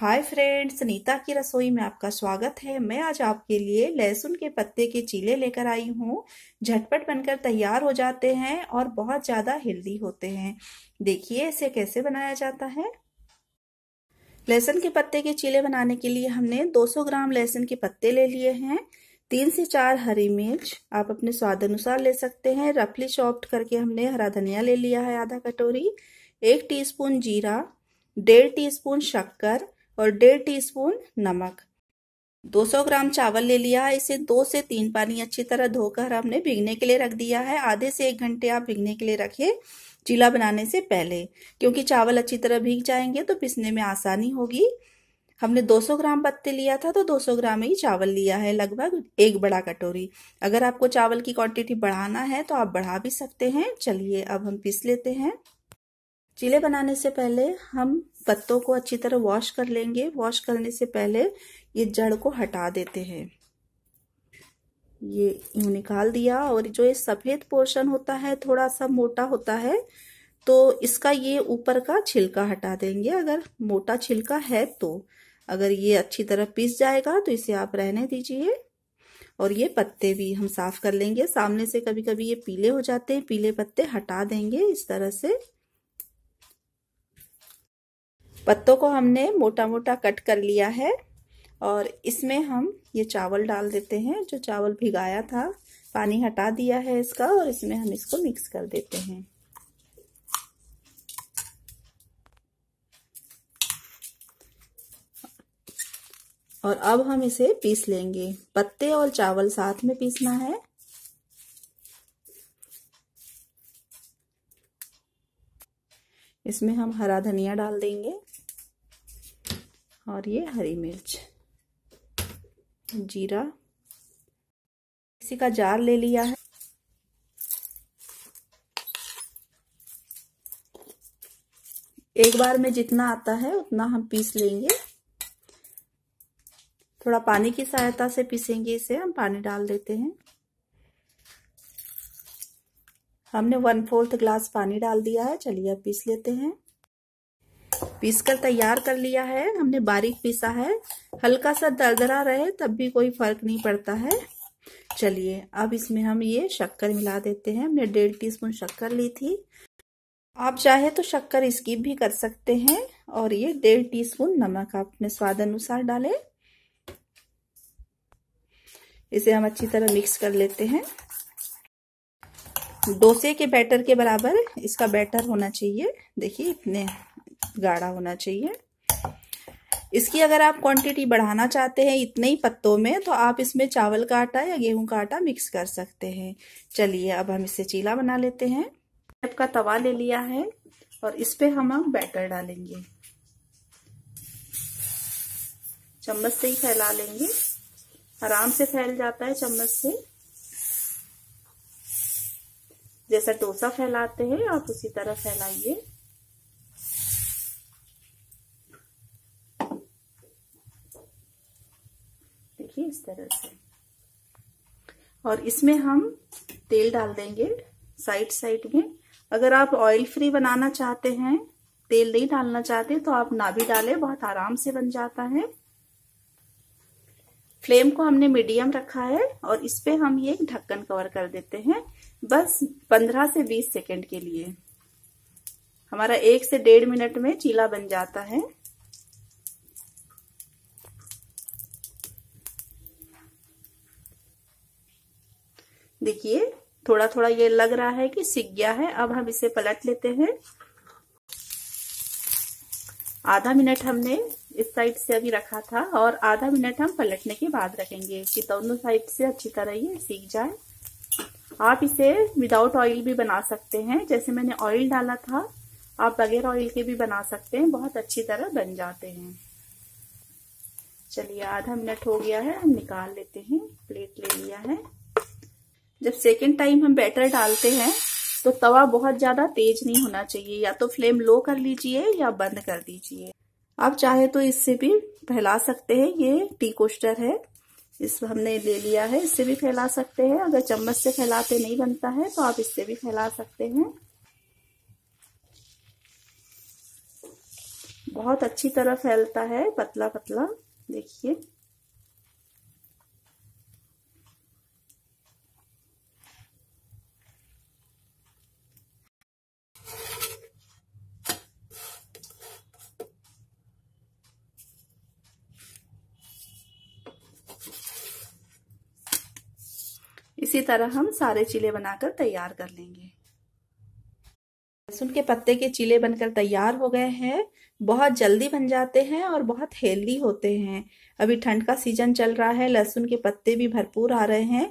hi friends Nita की रसोई में आपका स्वागत है मैं आज आपके लिए लहसुन के पत्ते के चीले लेकर आई हूँ झटपट बनकर तैयार हो जाते हैं और बहुत ज़्यादा हेल्दी होते हैं देखिए इसे कैसे बनाया जाता है लहसुन के पत्ते के चीले बनाने के लिए हमने 200 ग्राम लहसुन के पत्ते ले लिए हैं तीन से चार हरी मिर्च आप अपने स्वाद अनुसार ले सकते हैं रफली चॉप्ड करके हमने हरा धनिया ले लिया है आधा कटोरी एक टीस्पून जीरा डेढ़ टीस्पून शक्कर और डेढ़ टीस्पून नमक 200 ग्राम चावल ले लिया है इसे दो से तीन पानी अच्छी तरह धोकर हमने भिगने के लिए रख दिया है आधे से एक घंटे आप भिगने के लिए रखिए चीला बनाने से पहले क्योंकि चावल अच्छी तरह भीग जाएंगे तो पिसने में आसानी होगी हमने 200 ग्राम पत्ते लिया था तो 200 ग्राम ही चावल लिया है लगभग एक बड़ा कटोरी अगर आपको चावल की क्वांटिटी बढ़ाना है तो आप बढ़ा भी सकते हैं चलिए अब हम पीस लेते हैं चिले बनाने से पहले हम पत्तों को अच्छी तरह वॉश कर लेंगे वॉश करने से पहले ये जड़ को हटा देते हैं ये यूँ निकाल दिया और जो ये सफ़ेद पोर्शन होता है थोड़ा सा मोटा होता है तो इसका ये ऊपर का छिलका हटा देंगे अगर मोटा छिलका है तो अगर ये अच्छी तरह पीस जाएगा तो इसे आप रहने दीजिए और ये पत्ते भी हम साफ़ कर लेंगे सामने से कभी कभी ये पीले हो जाते हैं पीले पत्ते हटा देंगे इस तरह से पत्तों को हमने मोटा मोटा कट कर लिया है और इसमें हम ये चावल डाल देते हैं जो चावल भिगाया था पानी हटा दिया है इसका और इसमें हम इसको मिक्स कर देते हैं और अब हम इसे पीस लेंगे पत्ते और चावल साथ में पीसना है इसमें हम हरा धनिया डाल देंगे और ये हरी मिर्च जीरा किसी का जार ले लिया है एक बार में जितना आता है उतना हम पीस लेंगे थोड़ा पानी की सहायता से पीसेंगे इसे हम पानी डाल देते हैं हमने वन फोर्थ ग्लास पानी डाल दिया है चलिए अब पीस लेते हैं पीसकर तैयार कर लिया है हमने बारीक पीसा है हल्का सा दरदरा रहे तब भी कोई फर्क नहीं पड़ता है चलिए अब इसमें हम ये शक्कर मिला देते हैं हमने डेढ़ टी स्पून शक्कर ली थी आप चाहे तो शक्कर स्किप भी कर सकते हैं और ये डेढ़ टी स्पून नमक आप अपने स्वाद अनुसार डालें इसे हम अच्छी तरह मिक्स कर लेते हैं डोसे के बैटर के बराबर इसका बैटर होना चाहिए देखिए इतने गाढ़ा होना चाहिए इसकी अगर आप क्वांटिटी बढ़ाना चाहते हैं इतने ही पत्तों में तो आप इसमें चावल का आटा या गेहूं का आटा मिक्स कर सकते हैं चलिए अब हम इसे चीला बना लेते हैं आपका तवा ले लिया है और इस पे हम हम बैटर डालेंगे चम्मच से ही फैला लेंगे आराम से फैल जाता है चम्मच से जैसा डोसा फैलाते हैं आप उसी तरह फैलाइए देखिए इस तरह से और इसमें हम तेल डाल देंगे साइड साइड में अगर आप ऑयल फ्री बनाना चाहते हैं तेल नहीं डालना चाहते तो आप ना भी डालें बहुत आराम से बन जाता है फ्लेम को हमने मीडियम रखा है और इस पे हम ये ढक्कन कवर कर देते हैं बस 15 से 20 सेकंड के लिए हमारा एक से डेढ़ मिनट में चीला बन जाता है देखिए थोड़ा थोड़ा ये लग रहा है कि सीख गया है अब हम इसे पलट लेते हैं आधा मिनट हमने इस साइड से अभी रखा था और आधा मिनट हम पलटने के बाद रखेंगे कि दोनों साइड से अच्छी तरह ये सीख जाए आप इसे विदाउट ऑयल भी बना सकते हैं जैसे मैंने ऑयल डाला था आप बगैर ऑयल के भी बना सकते हैं बहुत अच्छी तरह बन जाते हैं चलिए आधा मिनट हो गया है हम निकाल लेते हैं प्लेट ले लिया है जब सेकेंड टाइम हम बैटर डालते हैं तो तवा बहुत ज्यादा तेज नहीं होना चाहिए या तो फ्लेम लो कर लीजिए या बंद कर दीजिए आप चाहे तो इससे भी फैला सकते हैं ये टी कोस्टर है इस हमने ले लिया है इससे भी फैला सकते हैं अगर चम्मच से फैलाते नहीं बनता है तो आप इससे भी फैला सकते हैं बहुत अच्छी तरह फैलता है पतला पतला देखिए इसी तरह हम सारे चीले बनाकर तैयार कर लेंगे लहसुन के पत्ते के चीले बनकर तैयार हो गए हैं बहुत जल्दी बन जाते हैं और बहुत हेल्दी होते हैं अभी ठंड का सीजन चल रहा है लहसुन के पत्ते भी भरपूर आ रहे हैं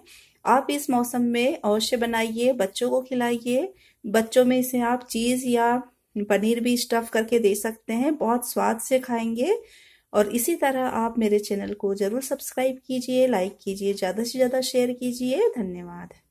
आप इस मौसम में अवश्य बनाइए बच्चों को खिलाइए बच्चों में इसे आप चीज़ या पनीर भी स्टफ करके दे सकते हैं बहुत स्वाद से खाएंगे और इसी तरह आप मेरे चैनल को ज़रूर सब्सक्राइब कीजिए लाइक कीजिए ज़्यादा से ज़्यादा शेयर कीजिए धन्यवाद